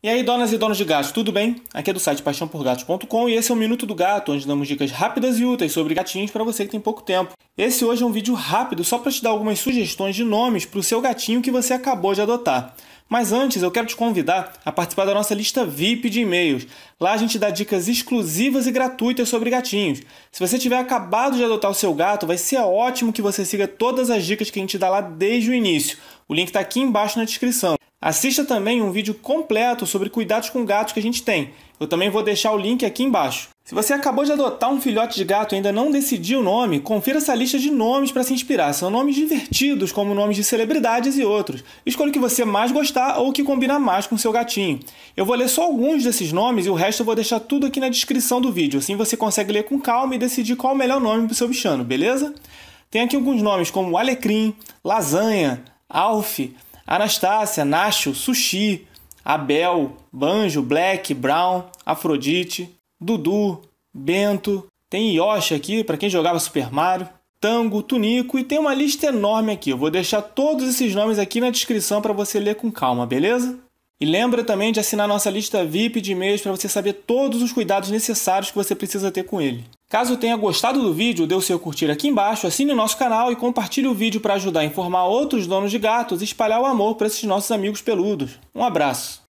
E aí, donas e donos de gatos, tudo bem? Aqui é do site paixãoporgatos.com e esse é o Minuto do Gato, onde damos dicas rápidas e úteis sobre gatinhos para você que tem pouco tempo. Esse hoje é um vídeo rápido só para te dar algumas sugestões de nomes para o seu gatinho que você acabou de adotar. Mas antes, eu quero te convidar a participar da nossa lista VIP de e-mails. Lá a gente dá dicas exclusivas e gratuitas sobre gatinhos. Se você tiver acabado de adotar o seu gato, vai ser ótimo que você siga todas as dicas que a gente dá lá desde o início. O link está aqui embaixo na descrição. Assista também um vídeo completo sobre cuidados com gatos que a gente tem. Eu também vou deixar o link aqui embaixo. Se você acabou de adotar um filhote de gato e ainda não decidiu o nome, confira essa lista de nomes para se inspirar. São nomes divertidos, como nomes de celebridades e outros. Escolha o que você mais gostar ou o que combina mais com seu gatinho. Eu vou ler só alguns desses nomes e o resto eu vou deixar tudo aqui na descrição do vídeo. Assim você consegue ler com calma e decidir qual o melhor nome para o seu bichano, beleza? Tem aqui alguns nomes como alecrim, lasanha, alf, Anastácia, Nacho, Sushi, Abel, Banjo, Black, Brown, Afrodite, Dudu, Bento, tem Yoshi aqui para quem jogava Super Mario, Tango, Tunico e tem uma lista enorme aqui. Eu vou deixar todos esses nomes aqui na descrição para você ler com calma, beleza? E lembra também de assinar nossa lista VIP de e-mails para você saber todos os cuidados necessários que você precisa ter com ele. Caso tenha gostado do vídeo, dê o seu curtir aqui embaixo, assine o nosso canal e compartilhe o vídeo para ajudar a informar outros donos de gatos e espalhar o amor para esses nossos amigos peludos. Um abraço!